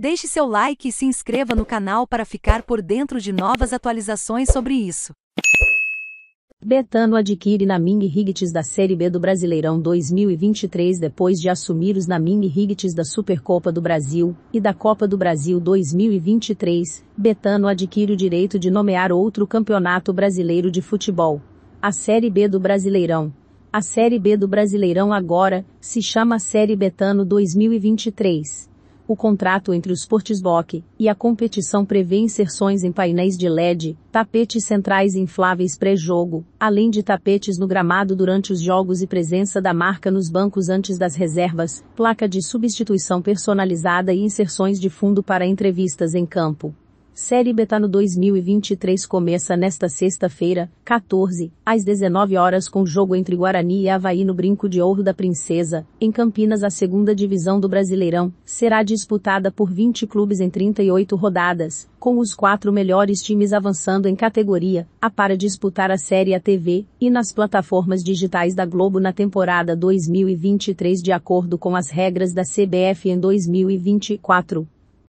Deixe seu like e se inscreva no canal para ficar por dentro de novas atualizações sobre isso. Betano adquire Naming Higgins da Série B do Brasileirão 2023 depois de assumir os Naming Higgins da Supercopa do Brasil e da Copa do Brasil 2023. Betano adquire o direito de nomear outro campeonato brasileiro de futebol. A Série B do Brasileirão. A Série B do Brasileirão agora se chama Série Betano 2023. O contrato entre o Sportsbook e a competição prevê inserções em painéis de LED, tapetes centrais infláveis pré-jogo, além de tapetes no gramado durante os jogos e presença da marca nos bancos antes das reservas, placa de substituição personalizada e inserções de fundo para entrevistas em campo. Série Betano tá 2023 começa nesta sexta-feira, 14, às 19 horas com jogo entre Guarani e Havaí no Brinco de Ouro da Princesa, em Campinas a segunda divisão do Brasileirão, será disputada por 20 clubes em 38 rodadas, com os quatro melhores times avançando em categoria, a para disputar a Série A TV, e nas plataformas digitais da Globo na temporada 2023 de acordo com as regras da CBF em 2024.